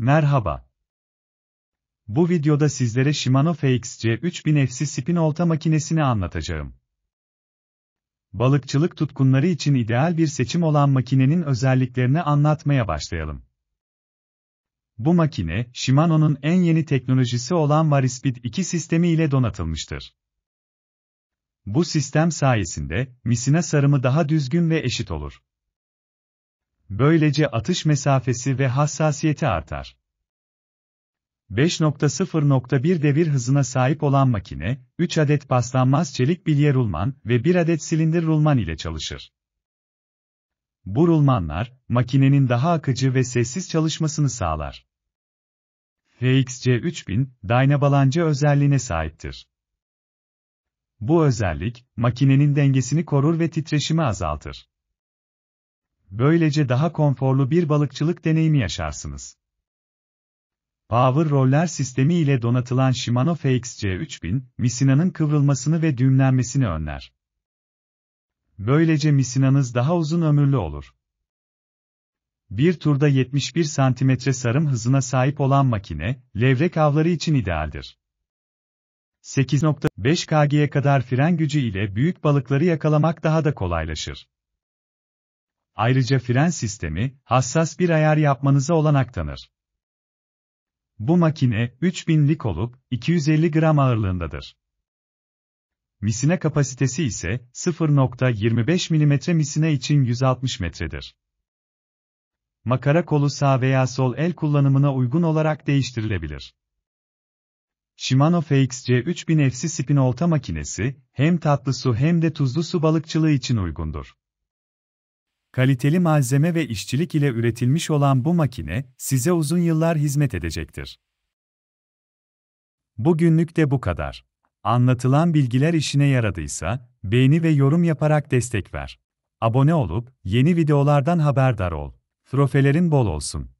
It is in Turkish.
Merhaba. Bu videoda sizlere Shimano FXC3000 FC Spin Olta makinesini anlatacağım. Balıkçılık tutkunları için ideal bir seçim olan makinenin özelliklerini anlatmaya başlayalım. Bu makine, Shimano'nun en yeni teknolojisi olan Varispeed 2 sistemi ile donatılmıştır. Bu sistem sayesinde, misine sarımı daha düzgün ve eşit olur. Böylece atış mesafesi ve hassasiyeti artar. 5.0.1 devir hızına sahip olan makine, 3 adet paslanmaz çelik bilye rulman ve 1 adet silindir rulman ile çalışır. Bu rulmanlar, makinenin daha akıcı ve sessiz çalışmasını sağlar. FXC3000, dynabalancı özelliğine sahiptir. Bu özellik, makinenin dengesini korur ve titreşimi azaltır. Böylece daha konforlu bir balıkçılık deneyimi yaşarsınız. Power roller sistemi ile donatılan Shimano FXC3000, misinanın kıvrılmasını ve düğümlenmesini önler. Böylece misinanız daha uzun ömürlü olur. Bir turda 71 cm sarım hızına sahip olan makine, levrek avları için idealdir. 8.5 kg'ye kadar fren gücü ile büyük balıkları yakalamak daha da kolaylaşır. Ayrıca fren sistemi, hassas bir ayar yapmanıza olanak tanır. Bu makine, 3000'lik olup, 250 gram ağırlığındadır. Misine kapasitesi ise, 0.25 mm misine için 160 metredir. Makara kolu sağ veya sol el kullanımına uygun olarak değiştirilebilir. Shimano FXC 3000 FC spin olta makinesi, hem tatlı su hem de tuzlu su balıkçılığı için uygundur. Kaliteli malzeme ve işçilik ile üretilmiş olan bu makine, size uzun yıllar hizmet edecektir. Bugünlük de bu kadar. Anlatılan bilgiler işine yaradıysa, beğeni ve yorum yaparak destek ver. Abone olup, yeni videolardan haberdar ol. Trofelerin bol olsun.